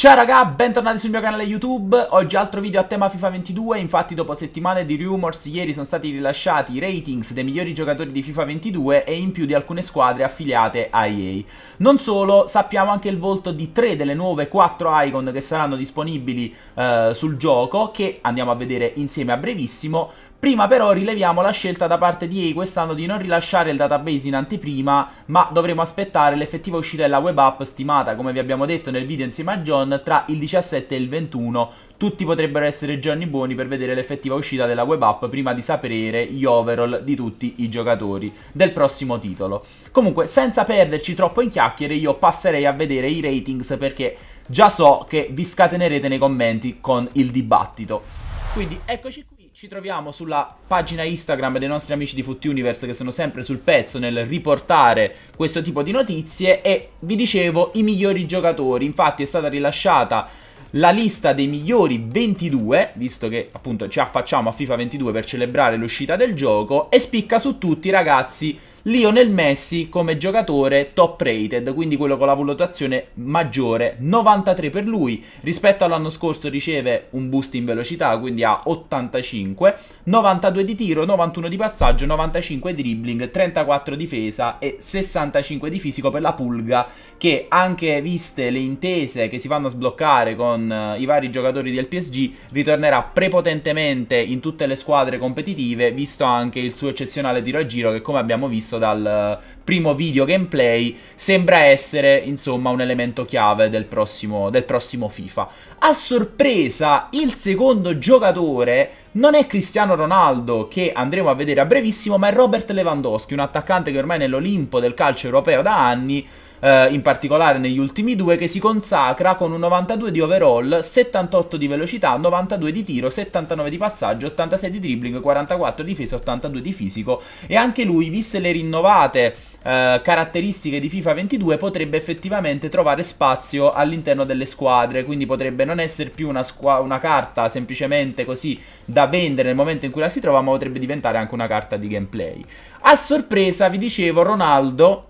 Ciao raga, bentornati sul mio canale YouTube, oggi altro video a tema FIFA 22, infatti dopo settimane di rumors ieri sono stati rilasciati i ratings dei migliori giocatori di FIFA 22 e in più di alcune squadre affiliate a EA. Non solo, sappiamo anche il volto di tre delle nuove 4 icon che saranno disponibili eh, sul gioco, che andiamo a vedere insieme a brevissimo, Prima però rileviamo la scelta da parte di EA quest'anno di non rilasciare il database in anteprima, ma dovremo aspettare l'effettiva uscita della web app stimata, come vi abbiamo detto nel video insieme a John, tra il 17 e il 21. Tutti potrebbero essere giorni buoni per vedere l'effettiva uscita della web app prima di sapere gli overall di tutti i giocatori del prossimo titolo. Comunque, senza perderci troppo in chiacchiere, io passerei a vedere i ratings perché già so che vi scatenerete nei commenti con il dibattito. Quindi eccoci qui. Ci troviamo sulla pagina Instagram dei nostri amici di Foot Universe che sono sempre sul pezzo nel riportare questo tipo di notizie e vi dicevo i migliori giocatori, infatti è stata rilasciata la lista dei migliori 22, visto che appunto ci affacciamo a FIFA 22 per celebrare l'uscita del gioco e spicca su tutti ragazzi Lionel Messi come giocatore top rated, quindi quello con la valutazione maggiore, 93 per lui, rispetto all'anno scorso riceve un boost in velocità, quindi a 85, 92 di tiro, 91 di passaggio, 95 di dribbling, 34 difesa e 65 di fisico per la Pulga, che anche viste le intese che si fanno a sbloccare con eh, i vari giocatori del PSG, ritornerà prepotentemente in tutte le squadre competitive, visto anche il suo eccezionale tiro a giro che come abbiamo visto visto dal eh, primo video gameplay, sembra essere insomma un elemento chiave del prossimo, del prossimo FIFA. A sorpresa, il secondo giocatore non è Cristiano Ronaldo, che andremo a vedere a brevissimo, ma è Robert Lewandowski, un attaccante che ormai è nell'Olimpo del calcio europeo da anni eh, in particolare negli ultimi due, che si consacra con un 92 di overall, 78 di velocità, 92 di tiro, 79 di passaggio, 86 di dribbling, 44 di difesa, 82 di fisico e anche lui, viste le rinnovate eh, caratteristiche di FIFA 22, potrebbe effettivamente trovare spazio all'interno delle squadre, quindi potrebbe non essere più una, una carta semplicemente così da vendere nel momento in cui la si trova, ma potrebbe diventare anche una carta di gameplay. A sorpresa, vi dicevo, Ronaldo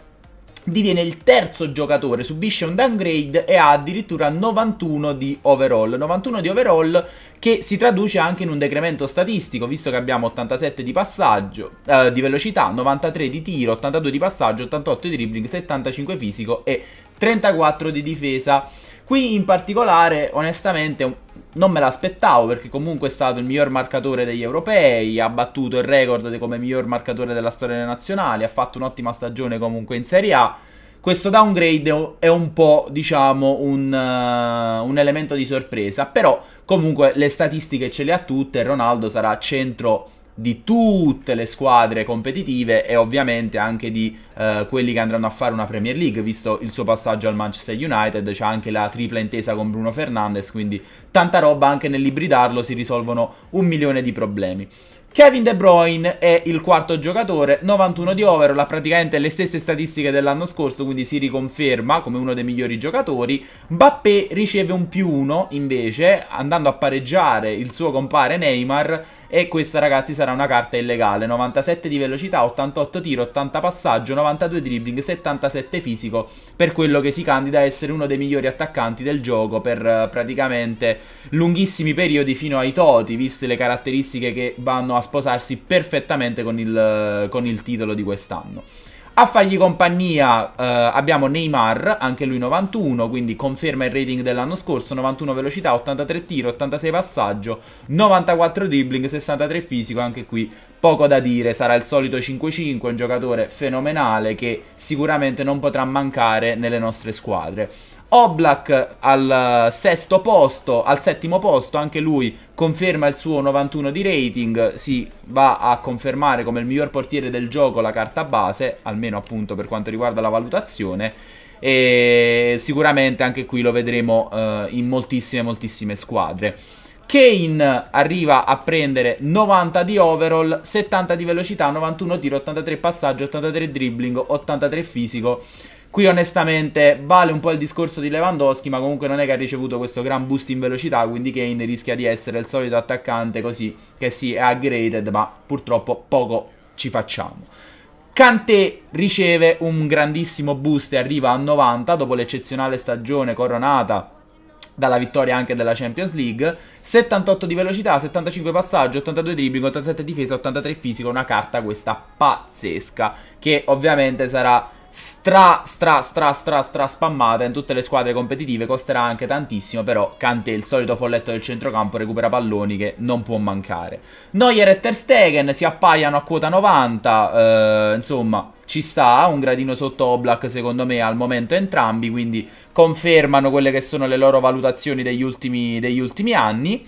diviene il terzo giocatore, subisce un downgrade e ha addirittura 91 di overall. 91 di overall che si traduce anche in un decremento statistico, visto che abbiamo 87 di passaggio, eh, di velocità, 93 di tiro, 82 di passaggio, 88 di dribbling, 75 fisico e 34 di difesa. Qui in particolare, onestamente, non me l'aspettavo perché comunque è stato il miglior marcatore degli europei, ha battuto il record come miglior marcatore della storia delle nazionali, ha fatto un'ottima stagione comunque in Serie A. Questo downgrade è un po', diciamo, un, uh, un elemento di sorpresa, però comunque le statistiche ce le ha tutte, Ronaldo sarà centro di tutte le squadre competitive e ovviamente anche di eh, quelli che andranno a fare una Premier League, visto il suo passaggio al Manchester United, c'è anche la tripla intesa con Bruno Fernandes, quindi tanta roba anche nell'ibridarlo si risolvono un milione di problemi. Kevin De Bruyne è il quarto giocatore, 91 di over, ha praticamente le stesse statistiche dell'anno scorso, quindi si riconferma come uno dei migliori giocatori. Mbappé riceve un più uno invece, andando a pareggiare il suo compare Neymar e questa ragazzi sarà una carta illegale, 97 di velocità, 88 tiro, 80 passaggio, 92 dribbling, 77 fisico, per quello che si candida a essere uno dei migliori attaccanti del gioco per eh, praticamente lunghissimi periodi fino ai toti, viste le caratteristiche che vanno a sposarsi perfettamente con il, con il titolo di quest'anno. A fargli compagnia eh, abbiamo Neymar, anche lui 91, quindi conferma il rating dell'anno scorso, 91 velocità, 83 tiro, 86 passaggio, 94 dribbling, 63 fisico, anche qui poco da dire, sarà il solito 5-5, un giocatore fenomenale che sicuramente non potrà mancare nelle nostre squadre. Oblak al eh, sesto posto, al settimo posto, anche lui conferma il suo 91 di rating, si va a confermare come il miglior portiere del gioco la carta base, almeno appunto per quanto riguarda la valutazione, e sicuramente anche qui lo vedremo eh, in moltissime moltissime squadre. Kane arriva a prendere 90 di overall, 70 di velocità, 91 tiro, 83 passaggio, 83 dribbling, 83 fisico Qui onestamente vale un po' il discorso di Lewandowski, ma comunque non è che ha ricevuto questo gran boost in velocità, quindi Kane rischia di essere il solito attaccante così che si sì, è upgraded, ma purtroppo poco ci facciamo. Kanté riceve un grandissimo boost e arriva a 90 dopo l'eccezionale stagione coronata dalla vittoria anche della Champions League. 78 di velocità, 75 passaggi, 82 dribbling, 87 difesa, 83 fisico, una carta questa pazzesca che ovviamente sarà stra stra stra stra stra spammata in tutte le squadre competitive costerà anche tantissimo però Kanté il solito folletto del centrocampo recupera palloni che non può mancare Neuer e Ter Stegen si appaiano a quota 90 eh, insomma ci sta un gradino sotto Oblak secondo me al momento entrambi quindi confermano quelle che sono le loro valutazioni degli ultimi, degli ultimi anni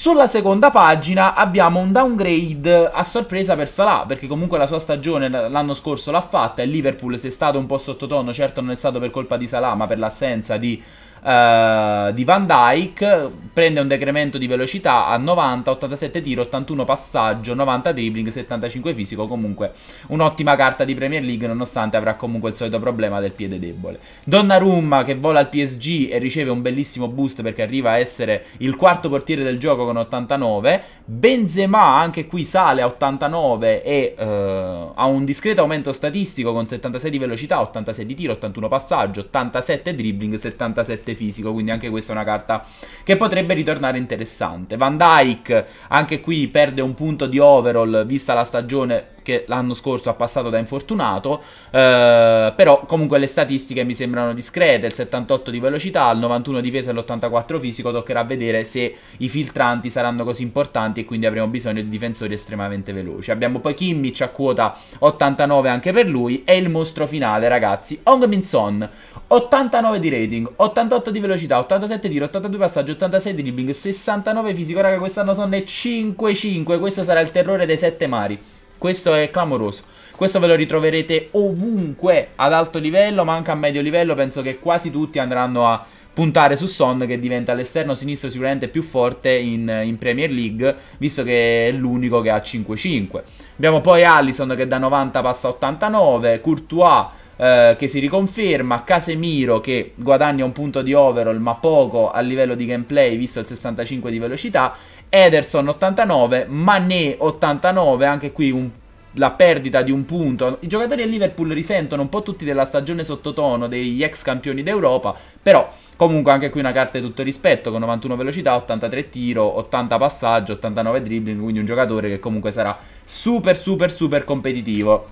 sulla seconda pagina abbiamo un downgrade a sorpresa per Salah, perché comunque la sua stagione l'anno scorso l'ha fatta e Liverpool se è stato un po' sottotono, certo non è stato per colpa di Salah, ma per l'assenza di, uh, di Van Dyke, prende un decremento di velocità a 90, 87 tiro, 81 passaggio, 90 dribbling, 75 fisico, comunque un'ottima carta di Premier League nonostante avrà comunque il solito problema del piede debole. Donnarumma che vola al PSG e riceve un bellissimo boost perché arriva a essere il quarto portiere del gioco con 89, Benzema anche qui sale a 89 e eh, ha un discreto aumento statistico con 76 di velocità, 86 di tiro, 81 passaggio, 87 dribbling, 77 fisico, quindi anche questa è una carta che potrebbe potrebbe ritornare interessante. Van Dyke anche qui perde un punto di overall vista la stagione che l'anno scorso ha passato da infortunato, eh, però comunque le statistiche mi sembrano discrete, il 78 di velocità, il 91 difesa e l'84 fisico, toccherà vedere se i filtranti saranno così importanti e quindi avremo bisogno di difensori estremamente veloci. Abbiamo poi Kimmich a quota 89 anche per lui e il mostro finale ragazzi, Hong Min Son, 89 di rating, 88 di velocità, 87 di tiro, 82 passaggi, 86 di dribbling, 69 fisico, raga quest'anno sono 5-5, questo sarà il terrore dei sette mari. Questo è clamoroso. Questo ve lo ritroverete ovunque ad alto livello, ma anche a medio livello. Penso che quasi tutti andranno a puntare su Son che diventa l'esterno sinistro sicuramente più forte in, in, Premier League, visto che è l'unico che ha 5-5. Abbiamo poi Allison che da 90 passa a 89, Courtois eh, che si riconferma, Casemiro che guadagna un punto di overall ma poco a livello di gameplay visto il 65 di velocità Ederson 89, Mané 89, anche qui un, la perdita di un punto. I giocatori del Liverpool risentono un po' tutti della stagione sottotono degli ex campioni d'Europa, però comunque anche qui una carta di tutto rispetto con 91 velocità, 83 tiro, 80 passaggio, 89 dribbling, quindi un giocatore che comunque sarà super super super competitivo.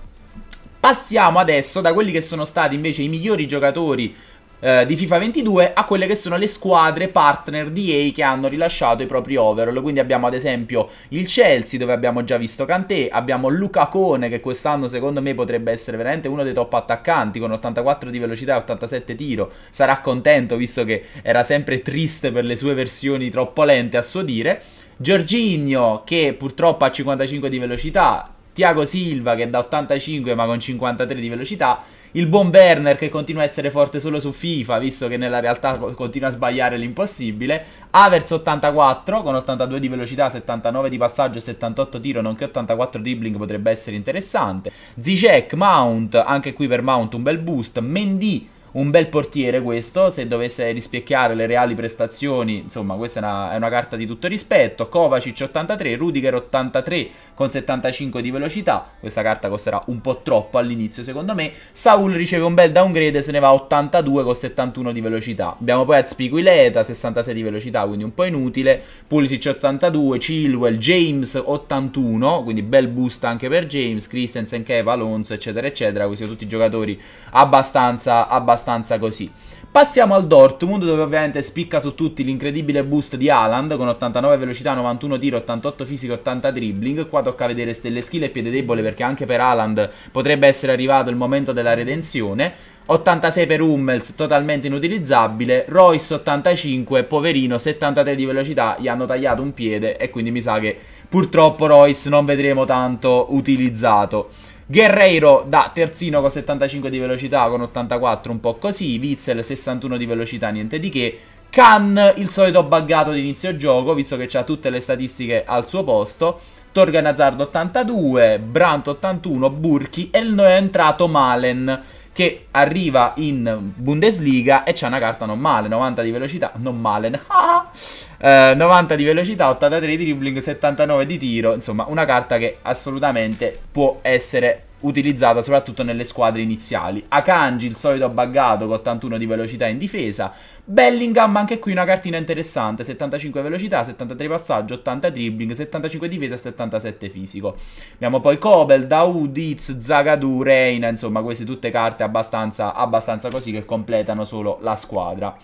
Passiamo adesso da quelli che sono stati invece i migliori giocatori eh, di FIFA 22 a quelle che sono le squadre partner di EA che hanno rilasciato i propri overall. Quindi abbiamo ad esempio il Chelsea dove abbiamo già visto Kanté, abbiamo Luca Cone che quest'anno secondo me potrebbe essere veramente uno dei top attaccanti con 84 di velocità e 87 tiro. Sarà contento visto che era sempre triste per le sue versioni troppo lente a suo dire. Giorginio che purtroppo ha 55 di velocità, Tiago Silva che da 85 ma con 53 di velocità il buon Werner che continua a essere forte solo su FIFA, visto che nella realtà continua a sbagliare l'impossibile, Avers 84 con 82 di velocità, 79 di passaggio, e 78 tiro, nonché 84 dribbling potrebbe essere interessante, Zizek, Mount, anche qui per Mount un bel boost, Mendy un bel portiere questo, se dovesse rispecchiare le reali prestazioni, insomma questa è una, è una carta di tutto rispetto. Kovacic 83, Rudiger 83 con 75 di velocità, questa carta costerà un po' troppo all'inizio secondo me. Saul riceve un bel downgrade, se ne va 82 con 71 di velocità. Abbiamo poi Azpiguileta 66 di velocità, quindi un po' inutile. Pulisic 82, Chilwell, James 81, quindi bel boost anche per James, Christensen, Kev, Alonso eccetera eccetera. Questi sono tutti giocatori abbastanza, abbastanza abbastanza così. Passiamo al Dortmund dove ovviamente spicca su tutti l'incredibile boost di Haaland con 89 velocità, 91 tiro, 88 fisico, 80 dribbling. Qua tocca vedere stelle skill e piede debole perché anche per Haaland potrebbe essere arrivato il momento della redenzione. 86 per Hummels, totalmente inutilizzabile. Royce 85, poverino, 73 di velocità, gli hanno tagliato un piede e quindi mi sa che purtroppo Royce non vedremo tanto utilizzato. Guerreiro da terzino con 75 di velocità, con 84 un po' così, Witzel 61 di velocità, niente di che, Khan il solito buggato di inizio gioco, visto che ha tutte le statistiche al suo posto, Torgan Hazard 82, Brandt 81, Burki e noi è entrato Malen che arriva in Bundesliga e c'è una carta non male, 90 di velocità, non male, eh, 90 di velocità, 83 di dribbling, 79 di tiro, insomma una carta che assolutamente può essere utilizzata soprattutto nelle squadre iniziali. Akanji, il solito buggato con 81 di velocità in difesa. Bellingham, anche qui una cartina interessante, 75 velocità, 73 passaggio, 80 dribbling, 75 difesa e 77 fisico. Abbiamo poi Kobel, Daoud, Itz, Zagadou, Reina, insomma queste tutte carte abbastanza, abbastanza così che completano solo la squadra.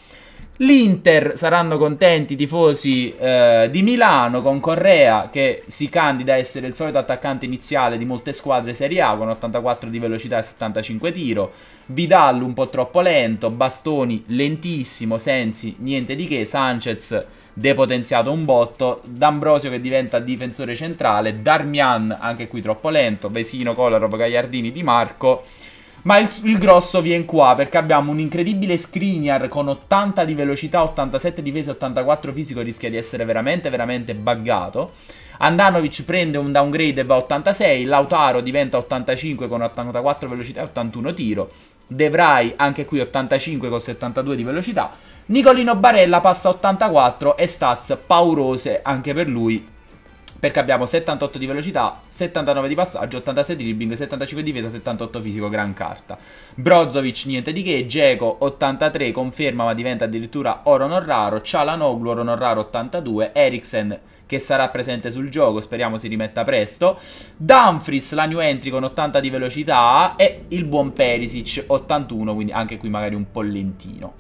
L'Inter saranno contenti i tifosi eh, di Milano con Correa che si candida a essere il solito attaccante iniziale di molte squadre Serie A con 84 di velocità e 75 tiro. Vidal un po' troppo lento, Bastoni lentissimo, Sensi niente di che, Sanchez depotenziato un botto, D'Ambrosio che diventa difensore centrale, Darmian anche qui troppo lento, Vesino, Kolarov, Gagliardini, Di Marco ma il, il, grosso viene qua perché abbiamo un incredibile screener con 80 di velocità, 87 difesa, 84 fisico rischia di essere veramente, veramente buggato. Andanovic prende un downgrade e va a 86, Lautaro diventa 85 con 84 velocità e 81 tiro. De anche qui 85 con 72 di velocità. Nicolino Barella passa a 84 e stats paurose anche per lui perché abbiamo 78 di velocità, 79 di passaggio, 86 di dribbling, 75 di difesa, 78 fisico, gran carta. Brozovic niente di che, Geco 83 conferma ma diventa addirittura oro non raro, Cialanoglu oro non raro 82, Eriksen che sarà presente sul gioco, speriamo si rimetta presto. Dumfries, la new entry con 80 di velocità e il buon Perisic 81, quindi anche qui magari un po' lentino.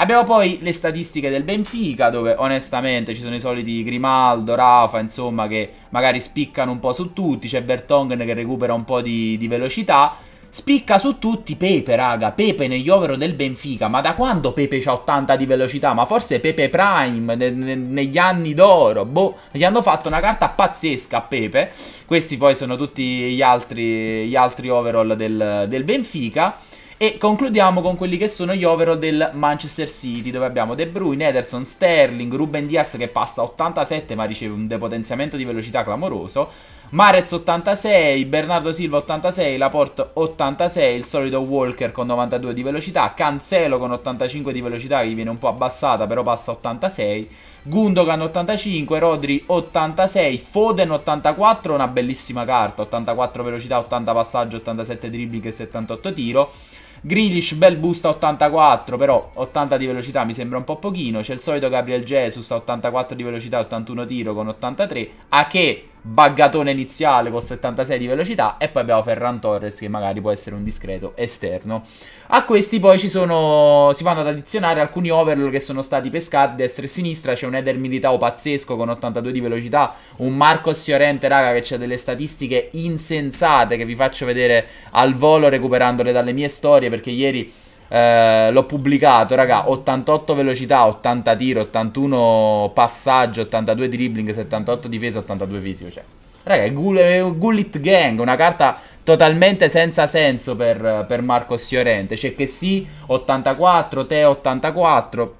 Abbiamo poi le statistiche del Benfica, dove onestamente ci sono i soliti Grimaldo, Rafa, insomma, che magari spiccano un po' su tutti. C'è Bertongen che recupera un po' di, di velocità. Spicca su tutti Pepe, raga. Pepe negli over del Benfica. Ma da quando Pepe ha 80 di velocità? Ma forse Pepe Prime ne, ne, negli anni d'oro. Boh, gli hanno fatto una carta pazzesca a Pepe. Questi poi sono tutti gli altri, gli altri overall del, del Benfica. E concludiamo con quelli che sono gli overall del Manchester City, dove abbiamo De Bruyne, Ederson, Sterling, Ruben Dias che passa 87 ma riceve un depotenziamento di velocità clamoroso, Marez 86, Bernardo Silva 86, Laporte 86, il solito Walker con 92 di velocità, Cancelo con 85 di velocità che gli viene un po' abbassata però passa 86, Gundogan 85, Rodri 86, Foden 84, una bellissima carta, 84 velocità, 80 passaggio, 87 dribbling e 78 tiro. Grealish, bel boost a 84, però 80 di velocità mi sembra un po' pochino. C'è il solito Gabriel Jesus a 84 di velocità, 81 tiro con 83. A che baggatone iniziale con 76 di velocità e poi abbiamo Ferran Torres che magari può essere un discreto esterno. A questi poi ci sono, si vanno ad addizionare alcuni overlord che sono stati pescati destra e sinistra, c'è un Eder Militao pazzesco con 82 di velocità, un Marcos Fiorente raga che ha delle statistiche insensate che vi faccio vedere al volo recuperandole dalle mie storie perché ieri eh, l'ho pubblicato, raga, 88 velocità, 80 tiro, 81 passaggio, 82 dribbling, 78 difesa, 82 fisico, cioè. Raga, è Gullit Gang, una carta totalmente senza senso per, per Marcos Fiorente. C'è che sì, 84, te 84.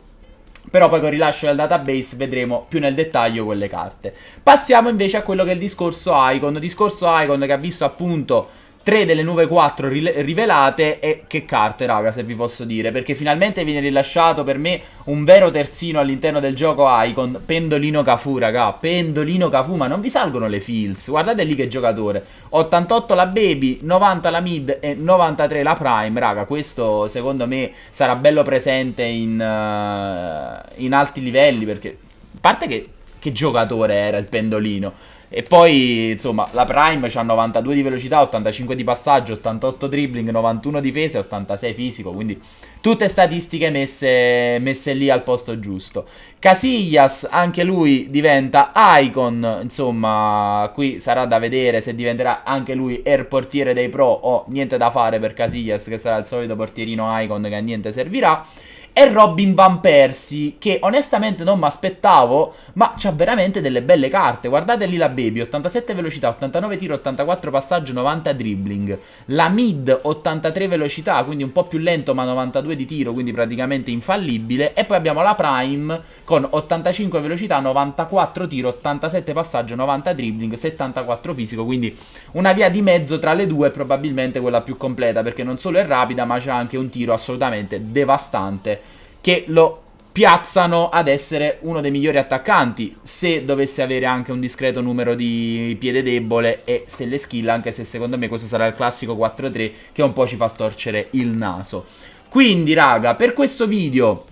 Però poi con il rilascio del database vedremo più nel dettaglio quelle carte. Passiamo invece a quello che è il discorso Icon. Discorso Icon che ha visto appunto Tre delle nuove quattro rivelate e che carte raga se vi posso dire Perché finalmente viene rilasciato per me un vero terzino all'interno del gioco Icon Pendolino Cafu raga Pendolino Cafu ma non vi salgono le feels Guardate lì che giocatore 88 la Baby, 90 la Mid e 93 la Prime raga Questo secondo me sarà bello presente in, uh, in alti livelli perché A parte che che giocatore era il pendolino. E poi, insomma, la Prime c'ha 92 di velocità, 85 di passaggio, 88 dribbling, 91 difese e 86 fisico, quindi tutte statistiche messe, messe, lì al posto giusto. Casillas, anche lui diventa icon, insomma, qui sarà da vedere se diventerà anche lui air portiere dei pro o niente da fare per Casillas che sarà il solito portierino icon che a niente servirà e Robin Van Persie, che onestamente non mi aspettavo, ma c'ha veramente delle belle carte. Guardate lì la Baby, 87 velocità, 89 tiro, 84 passaggio, 90 dribbling. La Mid, 83 velocità, quindi un po' più lento ma 92 di tiro, quindi praticamente infallibile. E poi abbiamo la Prime con 85 velocità, 94 tiro, 87 passaggio, 90 dribbling, 74 fisico, quindi una via di mezzo tra le due probabilmente quella più completa, perché non solo è rapida ma c'è anche un tiro assolutamente devastante che lo piazzano ad essere uno dei migliori attaccanti se dovesse avere anche un discreto numero di piede debole e stelle skill anche se secondo me questo sarà il classico 4-3 che un po' ci fa storcere il naso quindi raga per questo video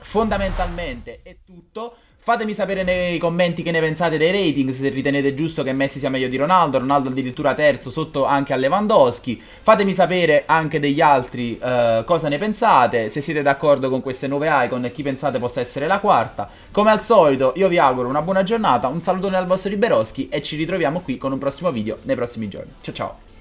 fondamentalmente è tutto Fatemi sapere nei commenti che ne pensate dei rating, se ritenete giusto che Messi sia meglio di Ronaldo, Ronaldo addirittura terzo sotto anche a Lewandowski. Fatemi sapere anche degli altri eh, cosa ne pensate, se siete d'accordo con queste nuove icon e chi pensate possa essere la quarta. Come al solito io vi auguro una buona giornata, un salutone al vostro Liberoschi e ci ritroviamo qui con un prossimo video nei prossimi giorni. Ciao ciao!